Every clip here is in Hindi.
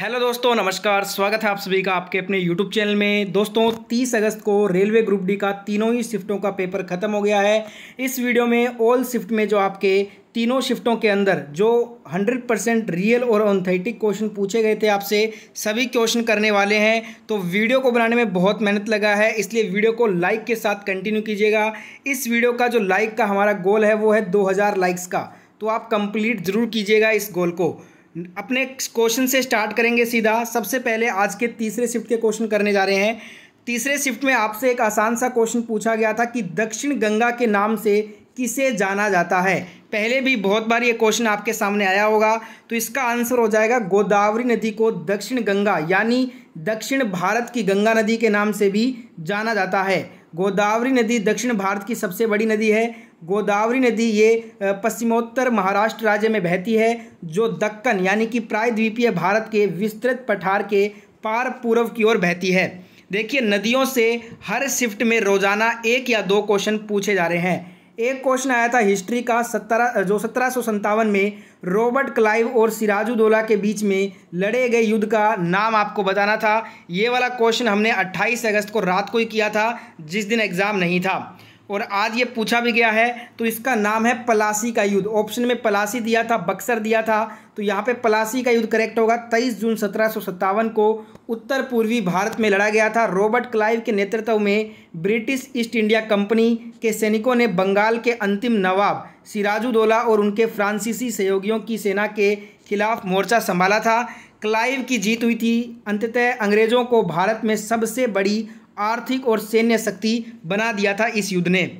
हेलो दोस्तों नमस्कार स्वागत है आप सभी का आपके अपने यूट्यूब चैनल में दोस्तों 30 अगस्त को रेलवे ग्रुप डी का तीनों ही शिफ्टों का पेपर खत्म हो गया है इस वीडियो में ऑल शिफ्ट में जो आपके तीनों शिफ्टों के अंदर जो 100 परसेंट रियल और ऑनथेटिक क्वेश्चन पूछे गए थे आपसे सभी क्वेश्चन करने वाले हैं तो वीडियो को बनाने में बहुत मेहनत लगा है इसलिए वीडियो को लाइक के साथ कंटिन्यू कीजिएगा इस वीडियो का जो लाइक का हमारा गोल है वो है दो लाइक्स का तो आप कंप्लीट ज़रूर कीजिएगा इस गोल को अपने क्वेश्चन से स्टार्ट करेंगे सीधा सबसे पहले आज के तीसरे शिफ्ट के क्वेश्चन करने जा रहे हैं तीसरे शिफ्ट में आपसे एक आसान सा क्वेश्चन पूछा गया था कि दक्षिण गंगा के नाम से किसे जाना जाता है पहले भी बहुत बार ये क्वेश्चन आपके सामने आया होगा तो इसका आंसर हो जाएगा गोदावरी नदी को दक्षिण गंगा यानी दक्षिण भारत की गंगा नदी के नाम से भी जाना जाता है गोदावरी नदी दक्षिण भारत की सबसे बड़ी नदी है गोदावरी नदी ये पश्चिमोत्तर महाराष्ट्र राज्य में बहती है जो दक्कन यानी कि प्रायद्वीपीय भारत के विस्तृत पठार के पार पूर्व की ओर बहती है देखिए नदियों से हर शिफ्ट में रोज़ाना एक या दो क्वेश्चन पूछे जा रहे हैं एक क्वेश्चन आया था हिस्ट्री का सत्रह जो सत्रह में रॉबर्ट क्लाइव और सिराजुद्दौला के बीच में लड़े गए युद्ध का नाम आपको बताना था ये वाला क्वेश्चन हमने 28 अगस्त को रात को ही किया था जिस दिन एग्ज़ाम नहीं था और आज ये पूछा भी गया है तो इसका नाम है पलासी का युद्ध ऑप्शन में पलासी दिया था बक्सर दिया था तो यहाँ पे पलासी का युद्ध करेक्ट होगा 23 जून सत्रह को उत्तर पूर्वी भारत में लड़ा गया था रॉबर्ट क्लाइव के नेतृत्व में ब्रिटिश ईस्ट इंडिया कंपनी के सैनिकों ने बंगाल के अंतिम नवाब सिराजुद्दौला और उनके फ्रांसीसी सहयोगियों की सेना के खिलाफ मोर्चा संभाला था क्लाइव की जीत हुई थी अंततः अंग्रेज़ों को भारत में सबसे बड़ी आर्थिक और सैन्य शक्ति बना दिया था इस युद्ध ने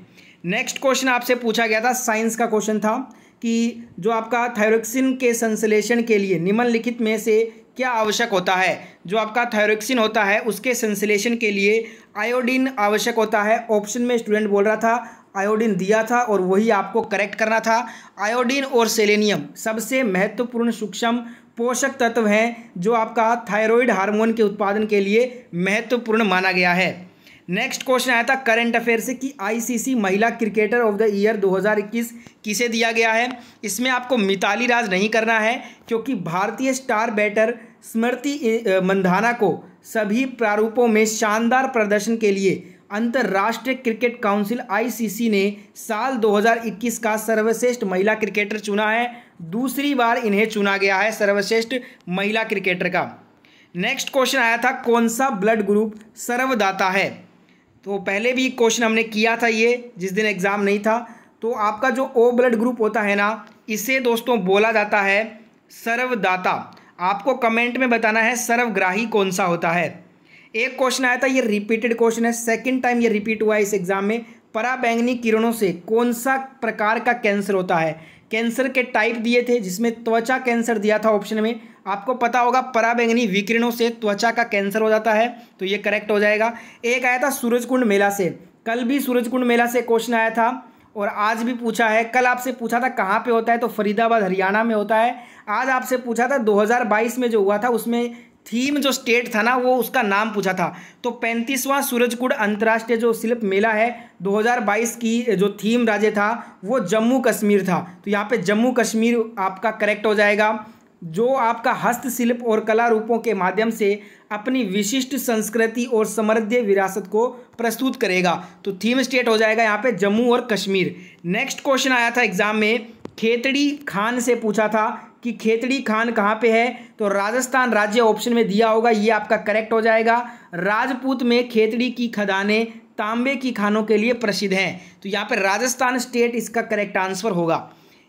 नेक्स्ट क्वेश्चन आपसे पूछा गया था साइंस का क्वेश्चन था कि जो आपका थायरोक्सिन के संश्लेषण के लिए निम्नलिखित में से क्या आवश्यक होता है जो आपका थायरोक्सिन होता है उसके संश्लेषण के लिए आयोडीन आवश्यक होता है ऑप्शन में स्टूडेंट बोल रहा था आयोडीन दिया था और वही आपको करेक्ट करना था आयोडीन और सेलेनियम सबसे महत्वपूर्ण सूक्ष्म पोषक तत्व हैं जो आपका थायरॉइड हार्मोन के उत्पादन के लिए महत्वपूर्ण माना गया है नेक्स्ट क्वेश्चन आया था करंट अफेयर से कि आईसीसी महिला क्रिकेटर ऑफ द ईयर 2021 किसे दिया गया है इसमें आपको मिताली राज नहीं करना है क्योंकि भारतीय स्टार बैटर स्मृति मंधाना को सभी प्रारूपों में शानदार प्रदर्शन के लिए अंतर्राष्ट्रीय क्रिकेट काउंसिल आईसीसी ने साल 2021 का सर्वश्रेष्ठ महिला क्रिकेटर चुना है दूसरी बार इन्हें चुना गया है सर्वश्रेष्ठ महिला क्रिकेटर का नेक्स्ट क्वेश्चन आया था कौन सा ब्लड ग्रुप सर्वदाता है तो पहले भी क्वेश्चन हमने किया था ये जिस दिन एग्ज़ाम नहीं था तो आपका जो ओ ब्लड ग्रुप होता है ना इसे दोस्तों बोला जाता है सर्वदाता आपको कमेंट में बताना है सर्वग्राही कौन सा होता है एक क्वेश्चन आया था ये रिपीटेड क्वेश्चन है सेकंड टाइम ये रिपीट हुआ है इस एग्जाम में पराबैंगनी किरणों से कौन सा प्रकार का कैंसर होता है कैंसर के टाइप दिए थे जिसमें त्वचा कैंसर दिया था ऑप्शन में आपको पता होगा पराबैंगनी विकिरणों से त्वचा का कैंसर हो जाता है तो ये करेक्ट हो जाएगा एक आया था सूरजकुंड मेला से कल भी सूरजकुंड मेला से क्वेश्चन आया था और आज भी पूछा है कल आपसे पूछा था कहाँ पे होता है तो फरीदाबाद हरियाणा में होता है आज आपसे पूछा था 2022 में जो हुआ था उसमें थीम जो स्टेट था ना वो उसका नाम पूछा था तो पैंतीसवां सूरजकुंड अंतर्राष्ट्रीय जो शिल्प मेला है 2022 की जो थीम राज्य था वो जम्मू कश्मीर था तो यहाँ पे जम्मू कश्मीर आपका करेक्ट हो जाएगा जो आपका हस्तशिल्प और कला रूपों के माध्यम से अपनी विशिष्ट संस्कृति और समृद्ध विरासत को प्रस्तुत करेगा तो थीम स्टेट हो जाएगा यहाँ पे जम्मू और कश्मीर नेक्स्ट क्वेश्चन आया था एग्जाम में खेतड़ी खान से पूछा था कि खेतड़ी खान कहाँ पे है तो राजस्थान राज्य ऑप्शन में दिया होगा ये आपका करेक्ट हो जाएगा राजपूत में खेतड़ी की खदानें तांबे की खानों के लिए प्रसिद्ध हैं तो यहाँ पर राजस्थान स्टेट इसका करेक्ट आंसर होगा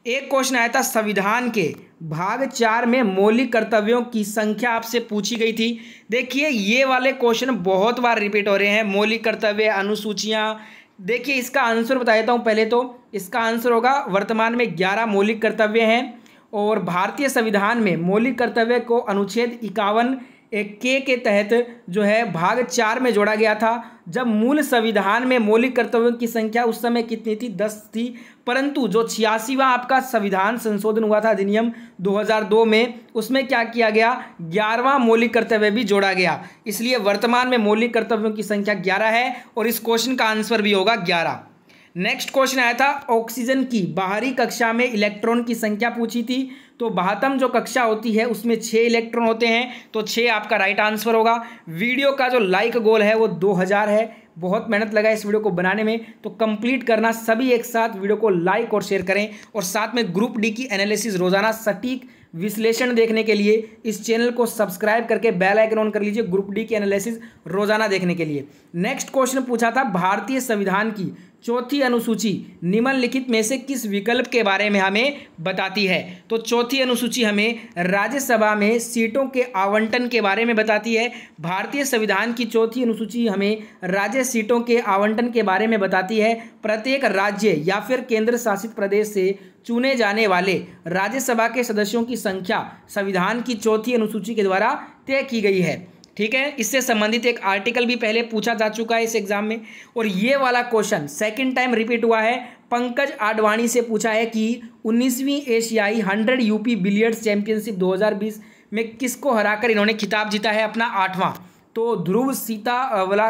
एक क्वेश्चन आया था संविधान के भाग चार में मौलिक कर्तव्यों की संख्या आपसे पूछी गई थी देखिए ये वाले क्वेश्चन बहुत बार रिपीट हो रहे हैं मौलिक कर्तव्य अनुसूचियाँ देखिए इसका आंसर बता देता हूँ पहले तो इसका आंसर होगा वर्तमान में ग्यारह मौलिक कर्तव्य हैं और भारतीय संविधान में मौलिक कर्तव्य को अनुच्छेद इक्यावन एक के के तहत जो है भाग चार में जोड़ा गया था जब मूल संविधान में मौलिक कर्तव्यों की संख्या उस समय कितनी थी दस थी परंतु जो छियासीवा आपका संविधान संशोधन हुआ था अधिनियम 2002 में उसमें क्या किया गया ग्यारहवा मौलिक कर्तव्य भी जोड़ा गया इसलिए वर्तमान में मौलिक कर्तव्यों की संख्या ग्यारह है और इस क्वेश्चन का आंसर भी होगा ग्यारह नेक्स्ट क्वेश्चन आया था ऑक्सीजन की बाहरी कक्षा में इलेक्ट्रॉन की संख्या पूछी थी तो बहत्तम जो कक्षा होती है उसमें छः इलेक्ट्रॉन होते हैं तो छः आपका राइट आंसर होगा वीडियो का जो लाइक गोल है वो दो हज़ार है बहुत मेहनत लगा इस वीडियो को बनाने में तो कंप्लीट करना सभी एक साथ वीडियो को लाइक और शेयर करें और साथ में ग्रुप डी की एनालिसिस रोजाना सटीक विश्लेषण देखने के लिए इस चैनल को सब्सक्राइब करके बेल आइकन ऑन कर लीजिए ग्रुप डी की एनालिसिस रोजाना देखने के लिए नेक्स्ट क्वेश्चन पूछा था भारतीय संविधान की चौथी अनुसूची निम्नलिखित में से किस विकल्प के बारे में हमें बताती है तो चौथी अनुसूची हमें राज्यसभा में सीटों के आवंटन के बारे में बताती है भारतीय संविधान की चौथी अनुसूची हमें राज्य सीटों के आवंटन के बारे में बताती है प्रत्येक राज्य या फिर केंद्र शासित प्रदेश से चुने जाने वाले राज्यसभा के सदस्यों की संख्या संविधान की चौथी अनुसूची के द्वारा तय की गई है ठीक है इससे संबंधित एक आर्टिकल भी पहले पूछा जा चुका है इस एग्जाम में और ये वाला क्वेश्चन सेकंड टाइम रिपीट हुआ है पंकज आडवाणी से पूछा है कि 19वीं एशियाई 100 यूपी बिलियर्ड्स चैंपियनशिप 2020 में किसको हराकर इन्होंने खिताब जीता है अपना आठवां तो ध्रुव सीता वाला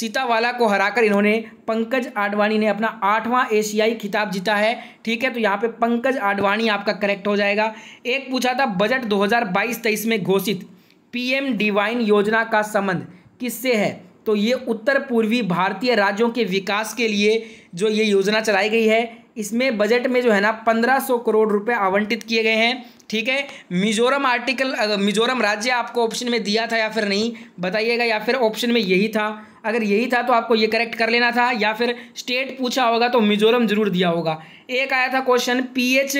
सीता वाला को हराकर इन्होंने पंकज आडवाणी ने अपना आठवां एशियाई खिताब जीता है ठीक है तो यहाँ पे पंकज आडवाणी आपका करेक्ट हो जाएगा एक पूछा था बजट 2022-23 में घोषित पीएम डिवाइन योजना का संबंध किससे है तो ये उत्तर पूर्वी भारतीय राज्यों के विकास के लिए जो ये योजना चलाई गई है इसमें बजट में जो है ना पंद्रह सौ करोड़ रुपए आवंटित किए गए हैं ठीक है मिजोरम आर्टिकल मिजोरम राज्य आपको ऑप्शन में दिया था या फिर नहीं बताइएगा या फिर ऑप्शन में यही था अगर यही था तो आपको ये करेक्ट कर लेना था या फिर स्टेट पूछा होगा तो मिजोरम जरूर दिया होगा एक आया था क्वेश्चन पीएच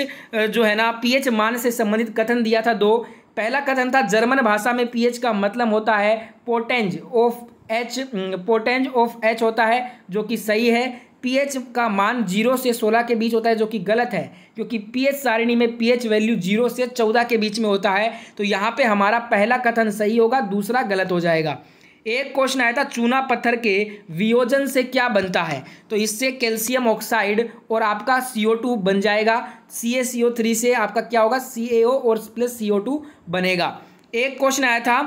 जो है ना पीएच मान से संबंधित कथन दिया था दो पहला कथन था जर्मन भाषा में पीएच का मतलब होता है पोटेंज ऑफ एच पोटेंज ऑफ एच होता है जो कि सही है पीएच का मान जीरो से सोलह के बीच होता है जो कि गलत है क्योंकि पीएच सारिणी में पीएच वैल्यू जीरो से चौदह के बीच में होता है तो यहाँ पे हमारा पहला कथन सही होगा दूसरा गलत हो जाएगा एक क्वेश्चन आया था चूना पत्थर के वियोजन से क्या बनता है तो इससे कैल्शियम ऑक्साइड और आपका CO2 बन जाएगा थ्री से आपका क्या होगा CaO और प्लस CO2 बनेगा एक क्वेश्चन आया था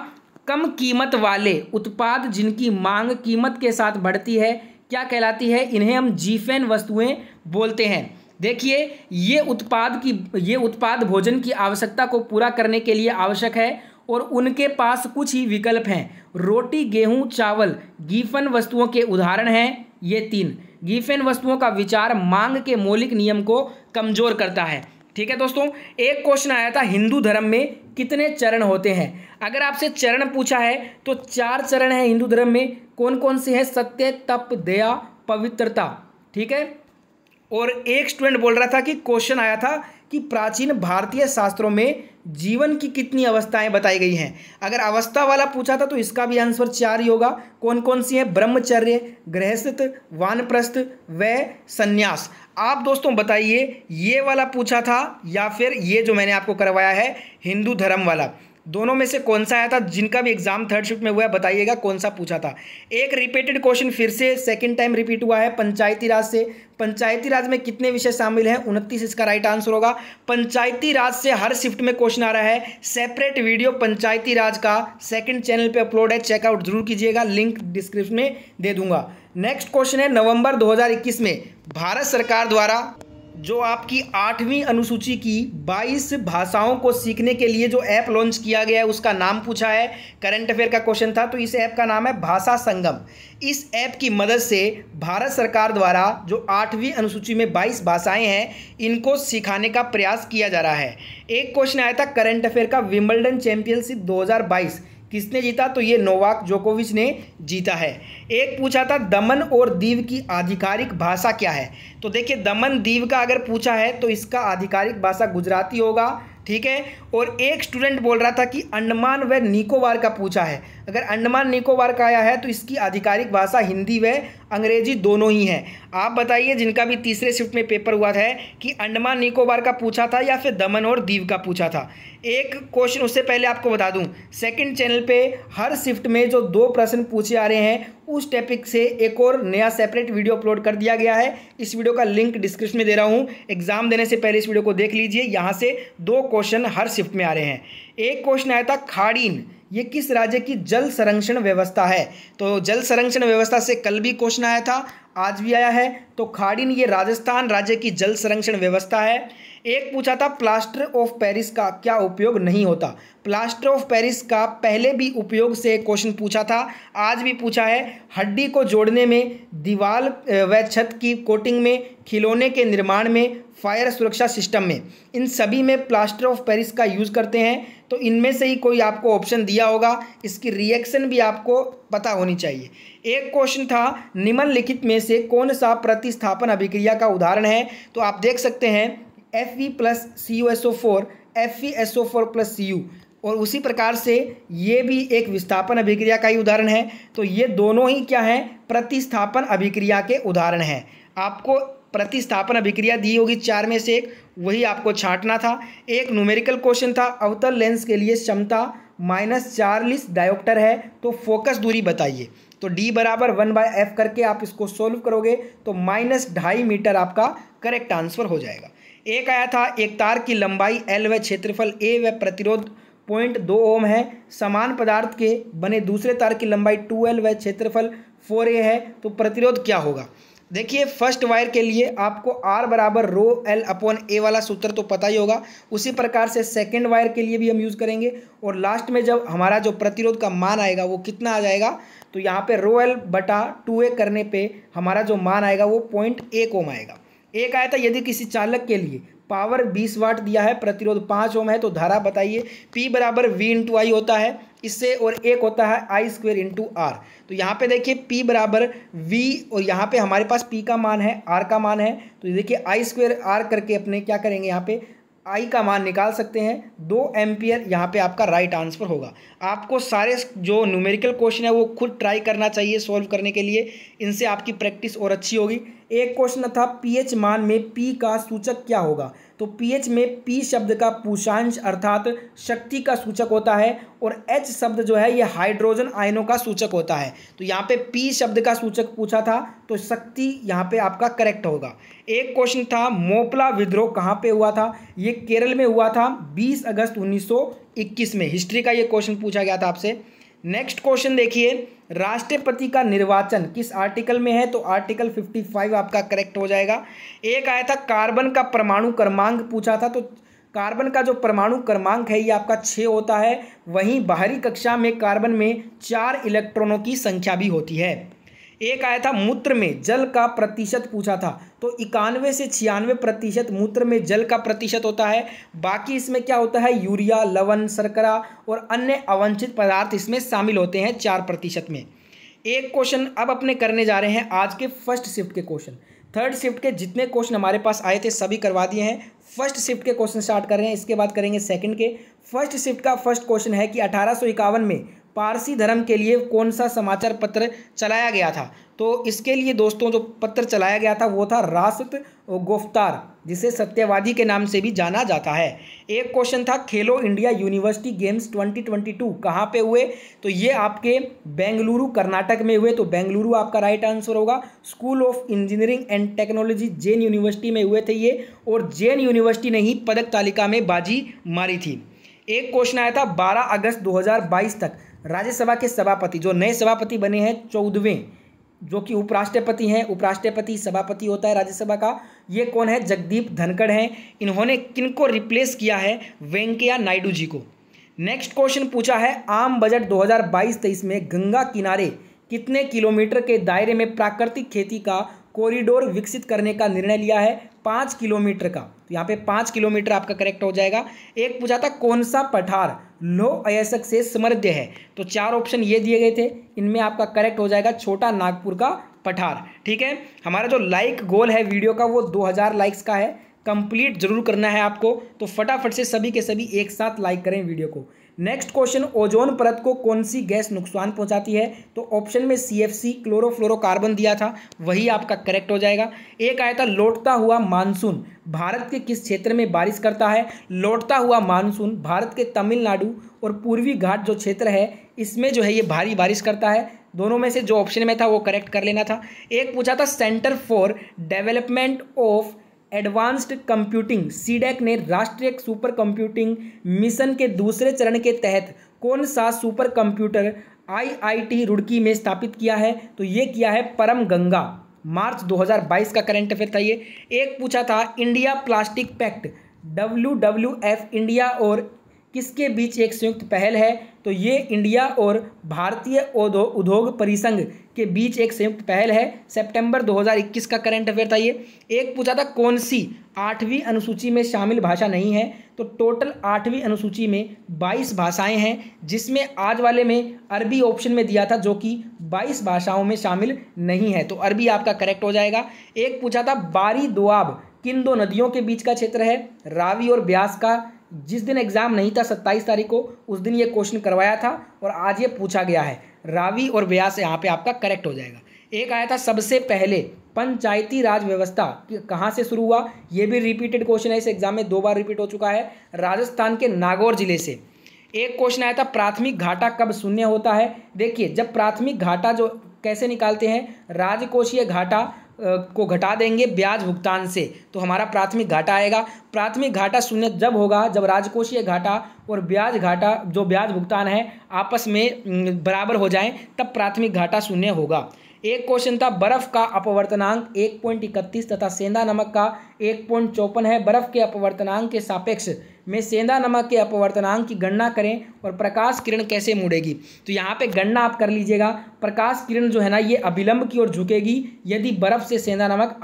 कम कीमत वाले उत्पाद जिनकी मांग कीमत के साथ बढ़ती है क्या कहलाती है इन्हें हम जीफेन वस्तुएं बोलते हैं देखिए ये उत्पाद की ये उत्पाद भोजन की आवश्यकता को पूरा करने के लिए आवश्यक है और उनके पास कुछ ही विकल्प हैं रोटी गेहूं चावल गीफन वस्तुओं के उदाहरण हैं ये तीन गीफेन वस्तुओं का विचार मांग के मौलिक नियम को कमज़ोर करता है ठीक है दोस्तों एक क्वेश्चन आया था हिंदू धर्म में कितने चरण होते हैं अगर आपसे चरण पूछा है तो चार चरण है हिंदू धर्म में कौन कौन से हैं सत्य तप दया पवित्रता ठीक है और एक स्टूडेंट बोल रहा था कि क्वेश्चन आया था कि प्राचीन भारतीय शास्त्रों में जीवन की कितनी अवस्थाएं बताई गई हैं अगर अवस्था वाला पूछा था तो इसका भी आंसर चार ही होगा कौन कौन सी है ब्रह्मचर्य गृहस्थ वानप्रस्थ व संन्यास आप दोस्तों बताइए ये वाला पूछा था या फिर ये जो मैंने आपको करवाया है हिंदू धर्म वाला दोनों में से कौन सा आया था जिनका भी एग्जाम थर्ड शिफ्ट में हुआ है बताइएगा कौन सा पूछा था एक रिपीटेड क्वेश्चन फिर से सेकंड टाइम रिपीट हुआ है पंचायती राज से पंचायती राज में कितने विषय शामिल हैं उनतीस इसका राइट आंसर होगा पंचायती राज से हर शिफ्ट में क्वेश्चन आ रहा है सेपरेट वीडियो पंचायती राज का सेकेंड चैनल पर अपलोड है चेकआउट जरूर कीजिएगा लिंक डिस्क्रिप्शन में दे दूंगा नेक्स्ट क्वेश्चन है नवंबर दो में भारत सरकार द्वारा जो आपकी आठवीं अनुसूची की 22 भाषाओं को सीखने के लिए जो ऐप लॉन्च किया गया है उसका नाम पूछा है करंट अफेयर का क्वेश्चन था तो इस ऐप का नाम है भाषा संगम इस ऐप की मदद से भारत सरकार द्वारा जो आठवीं अनुसूची में 22 भाषाएं हैं इनको सिखाने का प्रयास किया जा रहा है एक क्वेश्चन आया था करंट अफेयर का विम्बलडन चैंपियनशिप दो किसने जीता तो ये नोवाक जोकोविच ने जीता है एक पूछा था दमन और दीव की आधिकारिक भाषा क्या है तो देखिए दमन दीव का अगर पूछा है तो इसका आधिकारिक भाषा गुजराती होगा ठीक है और एक स्टूडेंट बोल रहा था कि अंडमान व निकोबार का पूछा है अगर अंडमान निकोबार का आया है तो इसकी आधिकारिक भाषा हिंदी व अंग्रेजी दोनों ही है आप बताइए जिनका भी तीसरे शिफ्ट में पेपर हुआ था कि अंडमान निकोबार का पूछा था या फिर दमन और दीव का पूछा था एक क्वेश्चन उससे पहले आपको बता दूं सेकंड चैनल पे हर शिफ्ट में जो दो प्रश्न पूछे आ रहे हैं उस टॉपिक से एक और नया सेपरेट वीडियो अपलोड कर दिया गया है इस वीडियो का लिंक डिस्क्रिप्शन में दे रहा हूँ एग्जाम देने से पहले इस वीडियो को देख लीजिए यहाँ से दो क्वेश्चन हर शिफ्ट में आ रहे हैं एक क्वेश्चन आया था खाड़ीन ये किस राज्य की जल संरक्षण व्यवस्था है तो जल संरक्षण व्यवस्था से कल भी क्वेश्चन आया था आज भी आया है तो खाड़िन ये राजस्थान राज्य की जल संरक्षण व्यवस्था है एक पूछा था प्लास्टर ऑफ पेरिस का क्या उपयोग नहीं होता प्लास्टर ऑफ पेरिस का पहले भी उपयोग से क्वेश्चन पूछा था आज भी पूछा है हड्डी को जोड़ने में दीवार व छत की कोटिंग में खिलौने के निर्माण में फायर सुरक्षा सिस्टम में इन सभी में प्लास्टर ऑफ पेरिस का यूज़ करते हैं तो इनमें से ही कोई आपको ऑप्शन दिया होगा इसकी रिएक्शन भी आपको पता होनी चाहिए एक क्वेश्चन था निम्नलिखित में से कौन सा प्रतिस्थापन अभिक्रिया का उदाहरण है तो आप देख सकते हैं F E plus C U S O four F E S O four plus C U और उसी प्रकार से ये भी एक विस्थापन अभिक्रिया का ही उदाहरण है तो ये दोनों ही क्या हैं प्रतिस्थापन अभिक्रिया के उदाहरण हैं आपको प्रतिस्थापन अभिक्रिया दी होगी चार में से एक वही आपको छांटना था एक न्यूमेरिकल क्वेश्चन था अवतल लेंस के लिए क्षमता माइनस चालीस डायोक्टर है तो फोकस दूरी बताइए तो डी बराबर वन बाय एफ करके आप इसको सोल्व करोगे तो माइनस ढाई मीटर आपका करेक्ट आंसर हो जाएगा एक आया था एक तार की लंबाई एल व क्षेत्रफल ए व प्रतिरोध पॉइंट दो ओम है समान पदार्थ के बने दूसरे तार की लंबाई टू एल व क्षेत्रफल फोर ए है तो प्रतिरोध क्या होगा देखिए फर्स्ट वायर के लिए आपको R बराबर रो L अपॉन ए वाला सूत्र तो पता ही होगा उसी प्रकार से सेकेंड वायर के लिए भी हम यूज़ करेंगे और लास्ट में जब हमारा जो प्रतिरोध का मान आएगा वो कितना आ जाएगा तो यहाँ पे रो L बटा टू ए करने पे हमारा जो मान आएगा वो पॉइंट एक ओम आएगा एक आया था यदि किसी चालक के लिए पावर बीस वाट दिया है प्रतिरोध पाँच ओम है तो धारा बताइए पी बराबर वी इंटू आई होता है इससे और एक होता है आई स्क्वेयर इंटू आर तो यहाँ पे देखिए पी बराबर वी और यहाँ पे हमारे पास पी का मान है आर का मान है तो देखिए आई स्क्वेयर आर करके अपने क्या करेंगे यहाँ पे आई का मान निकाल सकते हैं दो एम्पियर यहाँ पे आपका राइट आंसर होगा आपको सारे जो न्यूमेरिकल क्वेश्चन है वो खुद ट्राई करना चाहिए सॉल्व करने के लिए इनसे आपकी प्रैक्टिस और अच्छी होगी एक क्वेश्चन था पीएच मान में पी का सूचक क्या होगा तो पीएच में पी शब्द का पुषांश अर्थात शक्ति का सूचक होता है और एच शब्द जो है ये हाइड्रोजन आयनों का सूचक होता है तो यहाँ पे पी शब्द का सूचक पूछा था तो शक्ति यहाँ पे आपका करेक्ट होगा एक क्वेश्चन था मोपला विद्रोह कहाँ पे हुआ था ये केरल में हुआ था बीस अगस्त उन्नीस में हिस्ट्री का ये क्वेश्चन पूछा गया था आपसे नेक्स्ट क्वेश्चन देखिए राष्ट्रपति का निर्वाचन किस आर्टिकल में है तो आर्टिकल 55 आपका करेक्ट हो जाएगा एक आया था कार्बन का परमाणु क्रमांक पूछा था तो कार्बन का जो परमाणु क्रमांक है ये आपका छः होता है वहीं बाहरी कक्षा में कार्बन में चार इलेक्ट्रॉनों की संख्या भी होती है एक आया था मूत्र में जल का प्रतिशत पूछा था तो इक्यानवे से छियानवे प्रतिशत मूत्र में जल का प्रतिशत होता है बाकी इसमें क्या होता है यूरिया लवण शर्करा और अन्य अवंछित पदार्थ इसमें शामिल होते हैं चार प्रतिशत में एक क्वेश्चन अब अपने करने जा रहे हैं आज के फर्स्ट शिफ्ट के क्वेश्चन थर्ड शिफ्ट के जितने क्वेश्चन हमारे पास आए थे सभी करवा दिए हैं फर्स्ट शिफ्ट के क्वेश्चन स्टार्ट कर रहे हैं इसके बाद करेंगे सेकंड के फर्स्ट शिफ्ट का फर्स्ट क्वेश्चन है कि अठारह में पारसी धर्म के लिए कौन सा समाचार पत्र चलाया गया था तो इसके लिए दोस्तों जो पत्र चलाया गया था वो था रासत गोफ्तार जिसे सत्यवादी के नाम से भी जाना जाता है एक क्वेश्चन था खेलो इंडिया यूनिवर्सिटी गेम्स 2022 कहाँ पर हुए तो ये आपके बेंगलुरु कर्नाटक में हुए तो बेंगलुरु आपका राइट आंसर होगा school of engineering and technology Jain university में हुए थे ये और जैन यूनिवर्सिटी ने ही पदक तालिका में बाजी मारी थी एक क्वेश्चन आया था बारह अगस्त दो तक राज्यसभा के सभापति जो नए सभापति बने हैं चौदहवें जो कि उपराष्ट्रपति हैं उपराष्ट्रपति सभापति होता है राज्यसभा का ये कौन है जगदीप धनखड़ हैं इन्होंने किनको रिप्लेस किया है वेंकैया नायडू जी को नेक्स्ट क्वेश्चन पूछा है आम बजट 2022-23 में गंगा किनारे कितने किलोमीटर के दायरे में प्राकृतिक खेती का कॉरिडोर विकसित करने का निर्णय लिया है पाँच किलोमीटर का तो यहाँ पे पाँच किलोमीटर आपका करेक्ट हो जाएगा एक पूछा था कौन सा पठार लो अयसक से समृद्ध है तो चार ऑप्शन ये दिए गए थे इनमें आपका करेक्ट हो जाएगा छोटा नागपुर का पठार ठीक है हमारा जो लाइक गोल है वीडियो का वो दो लाइक्स का है कंप्लीट जरूर करना है आपको तो फटाफट से सभी के सभी एक साथ लाइक करें वीडियो को नेक्स्ट क्वेश्चन ओजोन परत को कौन सी गैस नुकसान पहुंचाती है तो ऑप्शन में सी एफ सी क्लोरोफ्लोरोकार्बन दिया था वही आपका करेक्ट हो जाएगा एक आया था लौटता हुआ मानसून भारत के किस क्षेत्र में बारिश करता है लौटता हुआ मानसून भारत के तमिलनाडु और पूर्वी घाट जो क्षेत्र है इसमें जो है ये भारी बारिश करता है दोनों में से जो ऑप्शन में था वो करेक्ट कर लेना था एक पूछा था centre for development of advanced computing CDAC ने राष्ट्रीय सुपर कंप्यूटिंग मिशन के दूसरे चरण के तहत कौन सा सुपर कंप्यूटर आईआईटी रुड़की में स्थापित किया है तो ये किया है परम गंगा मार्च 2022 का करंट अफेयर था ये एक पूछा था India plastic pact W India और किसके बीच एक संयुक्त पहल है तो ये इंडिया और भारतीय उद्योग परिसंघ के बीच एक संयुक्त पहल है सितंबर 2021 का करंट अफेयर था ये एक पूछा था कौन सी आठवीं अनुसूची में शामिल भाषा नहीं है तो टोटल आठवीं अनुसूची में 22 भाषाएं हैं जिसमें आज वाले में अरबी ऑप्शन में दिया था जो कि 22 भाषाओं में शामिल नहीं है तो अरबी आपका करेक्ट हो जाएगा एक पूछा था बारी दुआब किन दो नदियों के बीच का क्षेत्र है रावी और ब्यास का जिस दिन एग्ज़ाम नहीं था सत्ताईस तारीख को उस दिन ये क्वेश्चन करवाया था और आज ये पूछा गया है रावी और व्यास यहाँ पे आपका करेक्ट हो जाएगा एक आया था सबसे पहले पंचायती राज व्यवस्था कहाँ से शुरू हुआ ये भी रिपीटेड क्वेश्चन है इस एग्जाम में दो बार रिपीट हो चुका है राजस्थान के नागौर जिले से एक क्वेश्चन आया था प्राथमिक घाटा कब शून्य होता है देखिए जब प्राथमिक घाटा जो कैसे निकालते हैं राजकोषीय घाटा को घटा देंगे ब्याज भुगतान से तो हमारा प्राथमिक घाटा आएगा प्राथमिक घाटा शून्य जब होगा जब राजकोषीय घाटा और ब्याज घाटा जो ब्याज भुगतान है आपस में बराबर हो जाएं तब प्राथमिक घाटा शून्य होगा एक क्वेश्चन था बर्फ का अपवर्तनांक एक पॉइंट इकतीस तथा सेंधा नमक का एक पॉइंट चौपन है बर्फ के अपवर्तनांक के सापेक्ष में सेंधा नमक के अपवर्तनांक की गणना करें और प्रकाश किरण कैसे मुड़ेगी तो यहाँ पे गणना आप कर लीजिएगा प्रकाश किरण जो है ना ये अभिलंब की ओर झुकेगी यदि बर्फ से सेंधा नमक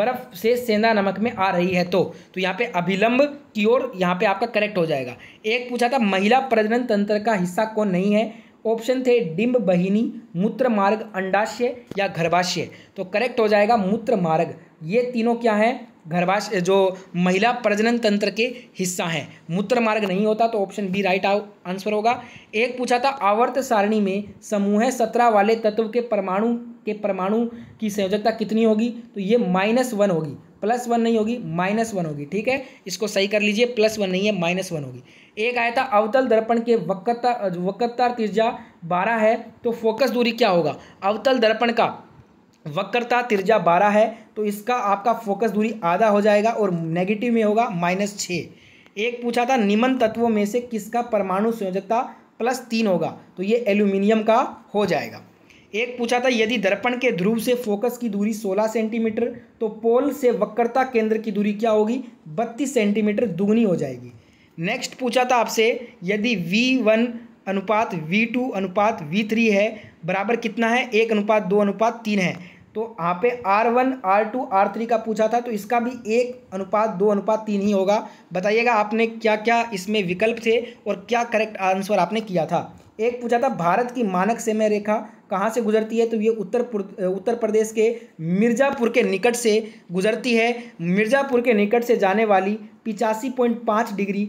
बर्फ से सेंधा नमक में आ रही है तो तो यहाँ पे अभिलंब की ओर यहाँ पे आपका करेक्ट हो जाएगा एक पूछा था महिला प्रजनन तंत्र का हिस्सा कौन नहीं है ऑप्शन थे डिम्ब बहिनी मूत्र मार्ग अंडाशय या गर्भाशय तो करेक्ट हो जाएगा मूत्र मार्ग ये तीनों क्या हैं गर्भाशय जो महिला प्रजनन तंत्र के हिस्सा हैं मूत्र मार्ग नहीं होता तो ऑप्शन बी राइट आंसर होगा एक पूछा था आवर्त सारणी में समूह सत्रह वाले तत्व के परमाणु के परमाणु की संयोजकता कितनी होगी तो ये माइनस वन होगी प्लस वन नहीं होगी माइनस वन होगी ठीक है इसको सही कर लीजिए प्लस वन नहीं है माइनस वन होगी एक आया था अवतल दर्पण के वक्ता वक्तार तिरजा बारह है तो फोकस दूरी क्या होगा अवतल दर्पण का वक्रता तिरजा बारह है तो इसका आपका फोकस दूरी आधा हो जाएगा और नेगेटिव में होगा माइनस छः एक पूछा था निम्न तत्वों में से किसका परमाणु संयोजकता प्लस तीन होगा तो ये एल्यूमिनियम का हो जाएगा एक पूछा था यदि दर्पण के ध्रुव से फोकस की दूरी 16 सेंटीमीटर तो पोल से वक्रता केंद्र की दूरी क्या होगी 32 सेंटीमीटर दुगनी हो जाएगी नेक्स्ट पूछा था आपसे यदि वी वन अनुपात वी टू अनुपात वी थ्री है बराबर कितना है एक अनुपात दो अनुपात तीन है तो यहाँ पे R one R two R three का पूछा था तो इसका भी एक अनुपात दो अनुपात तीन ही होगा बताइएगा आपने क्या क्या इसमें विकल्प थे और क्या करेक्ट आंसर आपने किया था एक पूछा था भारत की मानक समय रेखा कहाँ से गुजरती है तो ये उत्तर उत्तर प्रदेश के मिर्ज़ापुर के निकट से गुजरती है मिर्ज़ापुर के निकट से जाने वाली पिचासी पॉइंट पाँच डिग्री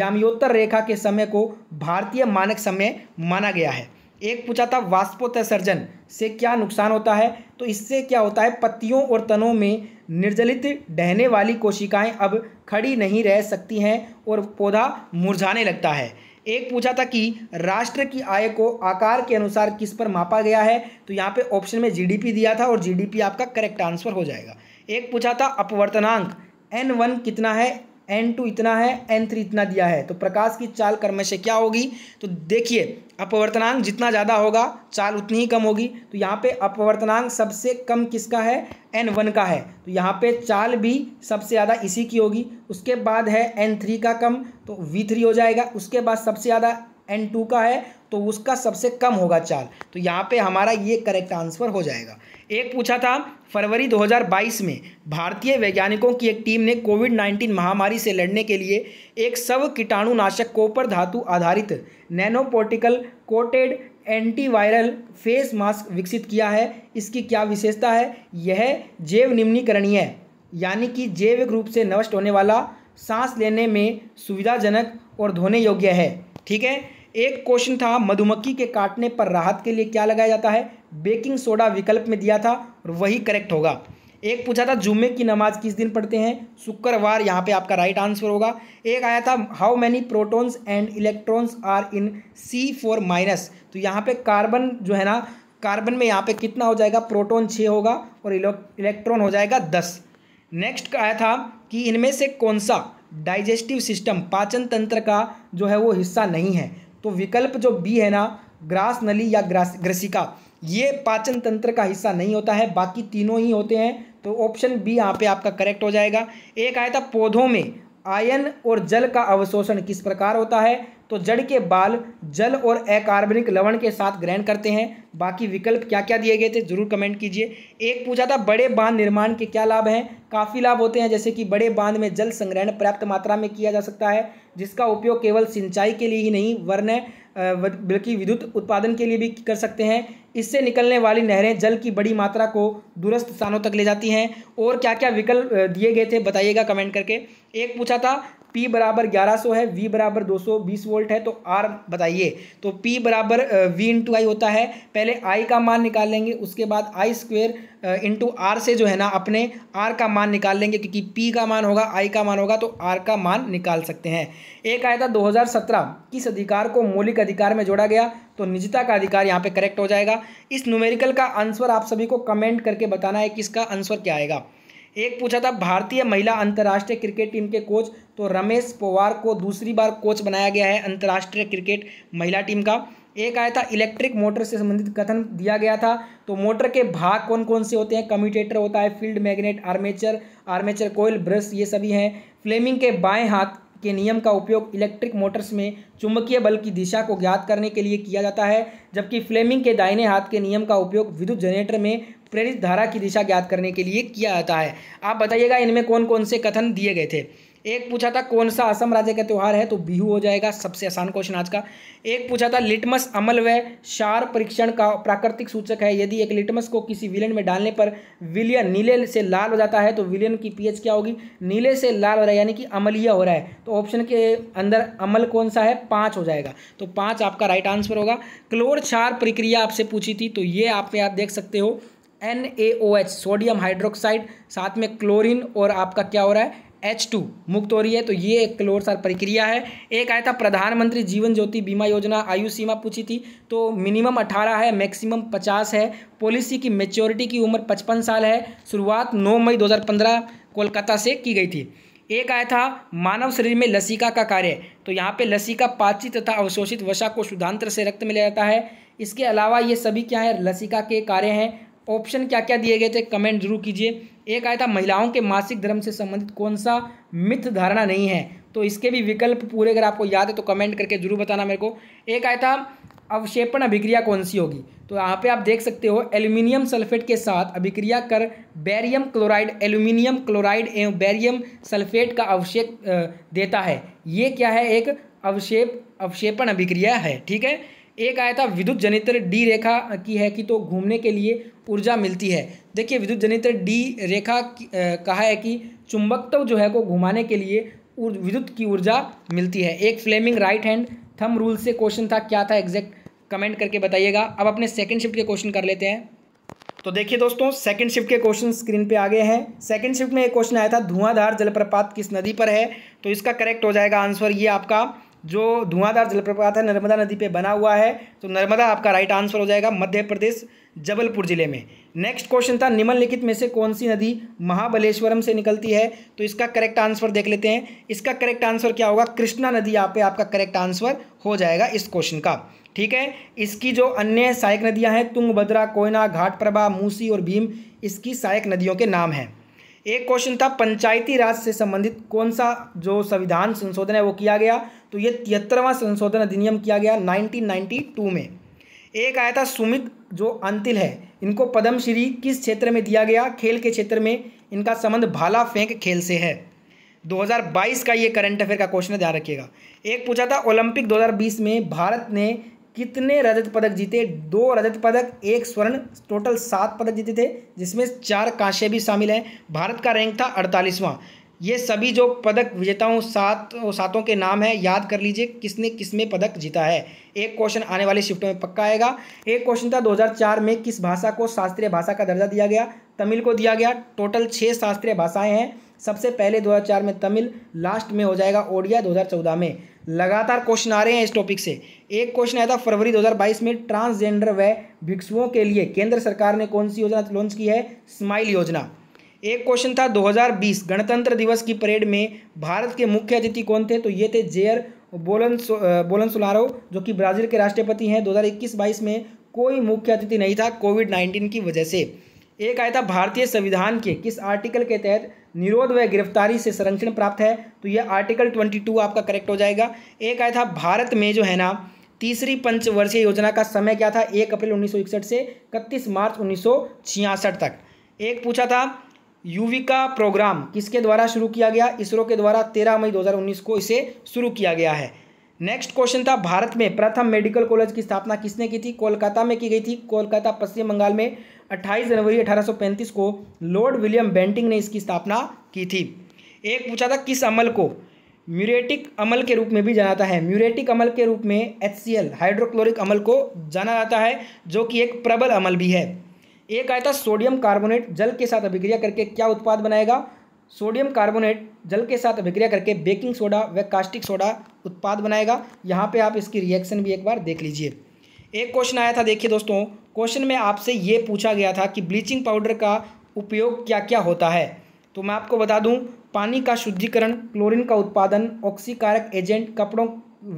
यामियोत्तर रेखा के समय को भारतीय मानक समय माना गया है एक पूछा था वाष्पोत्सर्जन से क्या नुकसान होता है तो इससे क्या होता है पत्तियों और तनों में निर्जलित डहने वाली कोशिकाएं अब खड़ी नहीं रह सकती हैं और पौधा मुरझाने लगता है एक पूछा था कि राष्ट्र की आय को आकार के अनुसार किस पर मापा गया है तो यहाँ पे ऑप्शन में जीडीपी दिया था और जीडीपी आपका करेक्ट आंसर हो जाएगा एक पूछा था अपवर्तनांक एन वन कितना है एन टू इतना है एन थ्री इतना दिया है तो प्रकाश की चाल क्रम से क्या होगी तो देखिए अपवर्तनांक जितना ज़्यादा होगा चाल उतनी ही कम होगी तो यहाँ पे अपवर्तनांक सबसे कम किसका है एन वन का है तो यहाँ पे चाल भी सबसे ज़्यादा इसी की होगी उसके बाद है एन थ्री का कम तो वी थ्री हो जाएगा उसके बाद सबसे ज़्यादा एन टू का है तो उसका सबसे कम होगा चाल तो यहाँ पर हमारा ये करेक्ट आंसर हो जाएगा एक पूछा था फरवरी 2022 में भारतीय वैज्ञानिकों की एक टीम ने कोविड 19 महामारी से लड़ने के लिए एक सब कीटाणुनाशक कोपर धातु आधारित nanoparticle coated antiviral face mask विकसित किया है इसकी क्या विशेषता है यह जैव निम्नीकरणीय यानी कि जैविक रूप से नष्ट होने वाला सांस लेने में सुविधाजनक और धोने योग्य है ठीक है एक क्वेश्चन था मधुमक्खी के काटने पर राहत के लिए क्या लगाया जाता है बेकिंग सोडा विकल्प में दिया था और वही करेक्ट होगा एक पूछा था जुम्मे की नमाज किस दिन पढ़ते हैं शुक्रवार यहाँ पे आपका राइट आंसर होगा एक आया था how many protons and electrons are in C four minus तो यहाँ पे कार्बन जो है ना कार्बन में यहाँ पे कितना हो जाएगा प्रोटॉन छः होगा और इलेक्ट्रॉन हो जाएगा दस नेक्स्ट आया था कि इनमें से कौन सा डाइजेस्टिव सिस्टम पाचन तंत्र का जो है वो हिस्सा नहीं है तो विकल्प जो बी है ना ग्रास नली या ग्रास ग्रसिका ये पाचन तंत्र का हिस्सा नहीं होता है बाकी तीनों ही होते हैं तो ऑप्शन बी यहाँ पे आपका करेक्ट हो जाएगा एक आया था पौधों में आयन और जल का अवशोषण किस प्रकार होता है तो जड़ के बाल जल और अकार्बनिक लवण के साथ ग्रहण करते हैं बाकी विकल्प क्या क्या दिए गए थे जरूर कमेंट कीजिए एक पूछा था बड़े बांध निर्माण के क्या लाभ हैं काफ़ी लाभ होते हैं जैसे कि बड़े बांध में जल संग्रहण पर्याप्त मात्रा में किया जा सकता है जिसका उपयोग केवल सिंचाई के लिए ही नहीं वर्ण बल्कि विद्युत उत्पादन के लिए भी कर सकते हैं इससे निकलने वाली नहरें जल की बड़ी मात्रा को दूरस्थ स्थानों तक ले जाती हैं और क्या क्या विकल्प दिए गए थे बताइएगा कमेंट करके एक पूछा था पी बराबर ग्यारह सौ है वी बराबर दो सौ बीस वोल्ट है तो आर बताइए तो पी बराबर वी इंटू आई होता है पहले आई का मान निकाल लेंगे उसके बाद आई स्क्वेयर इंटू आर से जो है ना अपने आर का मान निकाल लेंगे क्योंकि पी का मान होगा आई का मान होगा तो आर का मान निकाल सकते हैं एक आया था दो हज़ार सत्रह किस अधिकार को मौलिक अधिकार में जोड़ा गया तो निजता का अधिकार यहाँ पे करेक्ट हो जाएगा इस न्यूमेरिकल का आंसर आप सभी को कमेंट करके बताना है किसका आंसर क्या आएगा एक पूछा था भारतीय महिला अंतर्राष्ट्रीय क्रिकेट टीम के कोच तो रमेश पवार को दूसरी बार कोच बनाया गया है अंतर्राष्ट्रीय क्रिकेट महिला टीम का एक आया था इलेक्ट्रिक मोटर से संबंधित कथन दिया गया था तो मोटर के भाग कौन कौन से होते हैं कम्यूटेटर होता है field magnet armature armature coil brush ये सभी हैं फ्लेमिंग के बाएं हाथ के नियम का उपयोग इलेक्ट्रिक मोटर्स में चुंबकीय बल की दिशा को ज्ञात करने के लिए किया जाता है जबकि फ्लेमिंग के दाहिने हाथ के नियम का उपयोग विद्युत जनरेटर में प्रेरित धारा की दिशा ज्ञात करने के लिए किया जाता है आप बताइएगा इनमें कौन कौन से कथन दिए गए थे एक पूछा था कौन सा असम राज्य का त्यौहार है तो बिहू हो जाएगा सबसे आसान क्वेश्चन आज का एक पूछा था लिटमस अमल व शार परीक्षण का प्राकृतिक सूचक है यदि एक लिटमस को किसी विलियन में डालने पर विलियन नीले से लाल हो जाता है तो विलियन की पीएच क्या होगी नीले से लाल हो रहा है यानी कि अमलिया हो रहा है तो ऑप्शन के अंदर अमल कौन सा है पाँच हो जाएगा तो पाँच आपका राइट आंसर होगा क्लोर क्षार प्रक्रिया आपसे पूछी थी तो ये आप देख सकते हो एन सोडियम हाइड्रोक्साइड साथ में क्लोरीन और आपका क्या हो रहा है एच टू मुक्त हो रही है तो ये एक क्लोरसार प्रक्रिया है एक आया था प्रधानमंत्री जीवन ज्योति बीमा योजना आयु सीमा पूछी थी तो मिनिमम अठारह है मैक्सिमम पचास है पॉलिसी की मेच्योरिटी की उम्र पचपन साल है शुरुआत नौ मई पंद्रह कोलकाता से की गई थी एक आया था मानव शरीर में लसिका का कार्य तो यहाँ पे लसिका पाची तथा अवशोषित वसा को शुद्धांतर से रक्त में ले जाता है इसके अलावा ये सभी क्या है लसिका के कार्य हैं ऑप्शन क्या क्या दिए गए थे कमेंट जरूर कीजिए एक आया था महिलाओं के मासिक धर्म से संबंधित कौन सा मिथ धारणा नहीं है तो इसके भी विकल्प पूरे अगर आपको याद है तो कमेंट करके जरूर बताना मेरे को एक आया था अवशेपण अभिक्रिया कौन सी होगी तो यहाँ पे आप देख सकते हो एल्यूमिनियम सल्फेट के साथ अभिक्रिया कर बैरियम क्लोराइड एल्यूमिनियम क्लोराइड एवं बैरियम सल्फेट का अवशेप देता है ये क्या है एक अवशेप अवशेपण अभिक्रिया है ठीक है एक आया था विद्युत जनित्र डी रेखा की है कि तो घूमने के लिए ऊर्जा मिलती है देखिए विद्युत जनित्र डी रेखा कहा है कि चुंबकत्व जो है को घुमाने के लिए विद्युत की ऊर्जा मिलती है एक Fleming right hand thumb rule से क्वेश्चन था क्या था एग्जैक्ट कमेंट करके बताइएगा अब अपने सेकेंड शिफ्ट के क्वेश्चन कर लेते हैं तो देखिए दोस्तों सेकंड शिफ्ट के क्वेश्चन स्क्रीन पे आ गए हैं सेकंड शिफ्ट में एक क्वेश्चन आया था धुआंधार जलप्रपात किस नदी पर है तो इसका करेक्ट हो जाएगा आंसर ये आपका जो धुआंधार जलप्रपात है नर्मदा नदी पे बना हुआ है तो नर्मदा आपका राइट आंसर हो जाएगा मध्य प्रदेश जबलपुर जिले में नेक्स्ट क्वेश्चन था निम्नलिखित में से कौन सी नदी महाबलेश्वरम से निकलती है तो इसका करेक्ट आंसर देख लेते हैं इसका करेक्ट आंसर क्या होगा कृष्णा नदी यहाँ पे आपका करेक्ट आंसर हो जाएगा इस क्वेश्चन का ठीक है इसकी जो अन्य सहायक नदियाँ हैं तुंगभद्रा कोयना घाट मूसी और भीम इसकी सहायक नदियों के नाम हैं एक क्वेश्चन था पंचायती राज से संबंधित कौन सा जो संविधान संशोधन है वो किया गया तो ये तिहत्तरवां संशोधन अधिनियम किया गया 1992 में एक आया था सुमित जो अंतिल है इनको पद्मश्री किस क्षेत्र में दिया गया खेल के क्षेत्र में इनका संबंध भाला फेंक खेल से है 2022 का ये करंट अफेयर का क्वेश्चन ध्यान रखिएगा एक पूछा था ओलंपिक 2020 में भारत ने कितने रजत पदक जीते दो रजत पदक एक स्वर्ण टोटल सात पदक जीते थे जिसमें चार कांस्य भी शामिल हैं भारत का रैंक था अड़तालीसवां ये सभी जो पदक विजेताओं सात सातों के नाम है याद कर लीजिए किसने किस में पदक जीता है एक क्वेश्चन आने वाले शिफ्ट में पक्का आएगा एक क्वेश्चन था 2004 में किस भाषा को शास्त्रीय भाषा का दर्जा दिया गया तमिल को दिया गया टोटल छः शास्त्रीय भाषाएं हैं सबसे पहले 2004 में तमिल लास्ट में हो जाएगा ओडिया 2014 में लगातार क्वेश्चन आ रहे हैं इस टॉपिक से एक क्वेश्चन आया था फरवरी 2022 में ट्रांसजेंडर व भिक्षुओं के लिए केंद्र सरकार ने कौन सी योजना लॉन्च की है स्माइल योजना एक क्वेश्चन था 2020 गणतंत्र दिवस की परेड में भारत के मुख्य अतिथि कौन थे तो ये थे जेयर बोलन बोलन सुलारो जो कि ब्राज़ील के राष्ट्रपति हैं 2021 हज़ार में कोई मुख्य अतिथि नहीं था कोविड 19 की वजह से एक आया था भारतीय संविधान के किस आर्टिकल के तहत निरोध व गिरफ्तारी से संरक्षण प्राप्त है तो यह आर्टिकल ट्वेंटी टू आपका करेक्ट हो जाएगा एक आया था भारत में जो है ना तीसरी पंचवर्षीय योजना का समय क्या था एक अप्रैल उन्नीस से इकतीस मार्च उन्नीस तक एक पूछा था युविका प्रोग्राम किसके द्वारा शुरू किया गया इसरो के द्वारा तेरह मई उन्नीस को इसे शुरू किया गया है नेक्स्ट क्वेश्चन था भारत में प्रथम मेडिकल कॉलेज की स्थापना किसने की थी कोलकाता में की गई थी कोलकाता पश्चिम बंगाल में 28 जनवरी 1835 को लॉर्ड विलियम बेंटिंग ने इसकी स्थापना की थी एक पूछा था किस अमल को म्यूरेटिक अमल के रूप में भी जाना जाता है म्यूरेटिक अमल के रूप में एच हाइड्रोक्लोरिक अमल को जाना जाता है जो कि एक प्रबल अमल भी है एक आया था सोडियम कार्बोनेट जल के साथ अभिक्रिया करके क्या उत्पाद बनाएगा सोडियम कार्बोनेट जल के साथ अभिक्रिया करके बेकिंग सोडा व कास्टिक सोडा उत्पाद बनाएगा यहाँ पे आप इसकी रिएक्शन भी एक बार देख लीजिए एक क्वेश्चन आया था देखिए दोस्तों क्वेश्चन में आपसे ये पूछा गया था कि ब्लीचिंग पाउडर का उपयोग क्या क्या होता है तो मैं आपको बता दूँ पानी का शुद्धिकरण क्लोरिन का उत्पादन ऑक्सीकारक एजेंट कपड़ों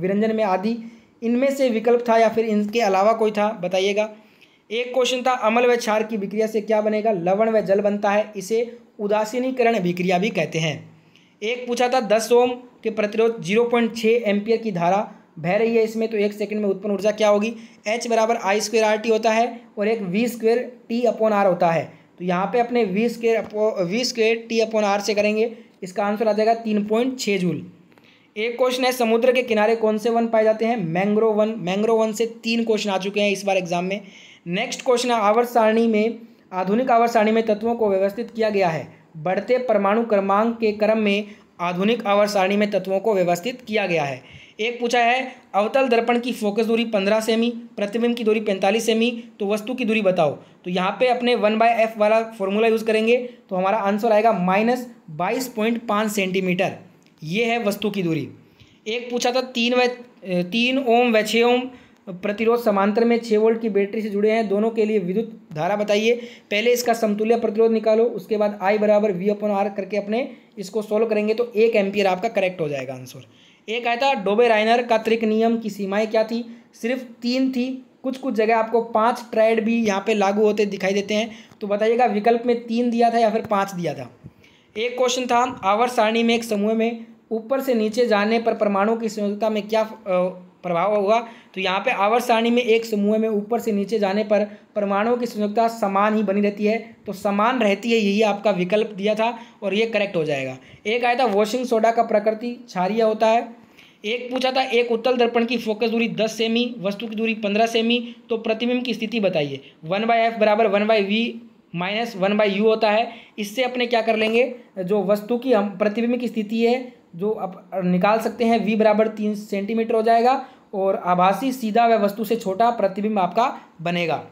विरंजन में आदि इनमें से विकल्प था या फिर इनके अलावा कोई था बताइएगा एक क्वेश्चन था अमल व क्षार की विक्रिया से क्या बनेगा लवण व जल बनता है इसे उदासीनीकरण अभिक्रिया भी कहते हैं एक पूछा था दस ओम के प्रतिरोध जीरो पॉइंट छः एम्पियर की धारा बह रही है इसमें तो एक सेकंड में उत्पन्न ऊर्जा क्या होगी एच बराबर आई स्क्वेयर आर टी होता है और एक V square T upon R होता है तो यहाँ पे अपने V square upon V square T upon R से करेंगे इसका आंसर आ जाएगा तीन पॉइंट छः जूल एक क्वेश्चन है समुद्र के किनारे कौन से वन पाए जाते हैं मैंग्रोव वन मैंग्रो वन से तीन क्वेश्चन आ चुके हैं इस बार एग्जाम में नेक्स्ट क्वेश्चन है आवर्त सारणी में आधुनिक आवर्त सारणी में तत्वों को व्यवस्थित किया गया है बढ़ते परमाणु क्रमांक के क्रम में आधुनिक आवर्त सारणी में तत्वों को व्यवस्थित किया गया है एक पूछा है अवतल दर्पण की फोकस दूरी पंद्रह सेमी प्रतिबिंब की दूरी पैंतालीस सेमी तो वस्तु की दूरी बताओ तो यहाँ पे अपने वन बाय एफ वाला फॉर्मूला यूज़ करेंगे तो हमारा आंसर आएगा माइनस बाईस पॉइंट पाँच सेंटीमीटर ये है वस्तु की दूरी एक पूछा था तीन व तीन ओम व छः ओम प्रतिरोध समांतर में छः वोल्ट की बैटरी से जुड़े हैं दोनों के लिए विद्युत धारा बताइए पहले इसका समतुल्य प्रतिरोध निकालो उसके बाद आई बराबर वी अपन आर करके अपने इसको सोल्व करेंगे तो एक एम्पियर आपका करेक्ट हो जाएगा आंसर एक आया था डोबे राइनर का त्रिक नियम की सीमाएं क्या थी सिर्फ तीन थी कुछ कुछ जगह आपको पाँच ट्राइड भी यहाँ पर लागू होते दिखाई देते हैं तो बताइएगा विकल्प में तीन दिया था या फिर पाँच दिया था एक क्वेश्चन था आवर सारणी में एक समूह में ऊपर से नीचे जाने पर परमाणु की संयोजकता में क्या प्रभाव होगा तो यहाँ पे आवर्त सारणी में एक समूह में ऊपर से नीचे जाने पर परमाणुओं की संयुक्तता समान ही बनी रहती है तो समान रहती है यही आपका विकल्प दिया था और ये करेक्ट हो जाएगा एक आया था वॉशिंग सोडा का प्रकृति क्षारिया होता है एक पूछा था एक उत्तल दर्पण की फोकस दूरी दस सेमी वस्तु की दूरी पंद्रह सेमी तो प्रतिबिंब की स्थिति बताइए वन बाई एफ बराबर one by V minus one by U होता है इससे अपने क्या कर लेंगे जो वस्तु की हम प्रतिबिंब की स्थिति है जो आप निकाल सकते हैं वी बराबर तीन सेंटीमीटर हो जाएगा और आभासी सीधा व वस्तु से छोटा प्रतिबिंब आपका बनेगा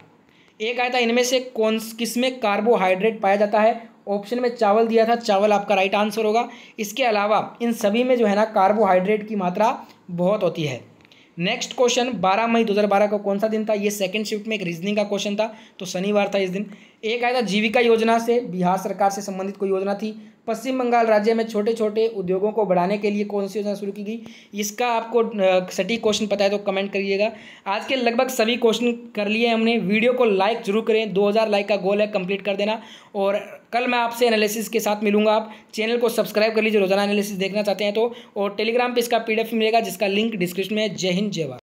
एक आया था इनमें से कौन किस में कार्बोहाइड्रेट पाया जाता है ऑप्शन में चावल दिया था चावल आपका राइट आंसर होगा इसके अलावा इन सभी में जो है ना कार्बोहाइड्रेट की मात्रा बहुत होती है नेक्स्ट क्वेश्चन 12 मई 2012 का कौन सा दिन था ये सेकंड शिफ्ट में एक रीजनिंग का क्वेश्चन था तो शनिवार था इस दिन एक आया था जीविका योजना से बिहार सरकार से संबंधित कोई योजना थी पश्चिम बंगाल राज्य में छोटे छोटे उद्योगों को बढ़ाने के लिए कौन सी योजना शुरू की गई इसका आपको सटीक क्वेश्चन पता है तो कमेंट करिएगा आज के लगभग सभी क्वेश्चन कर लिए हमने वीडियो को लाइक जरूर करें 2000 लाइक का गोल है कंप्लीट कर देना और कल मैं आपसे एनालिसिस के साथ मिलूंगा आप चैनल को सब्सक्राइब कर लीजिए रोजाना एनालिसिस देखना चाहते हैं तो और टेलीग्राम पर इसका पी मिलेगा जिसका लिंक डिस्क्रिप्शन में जय हिंद जय भारत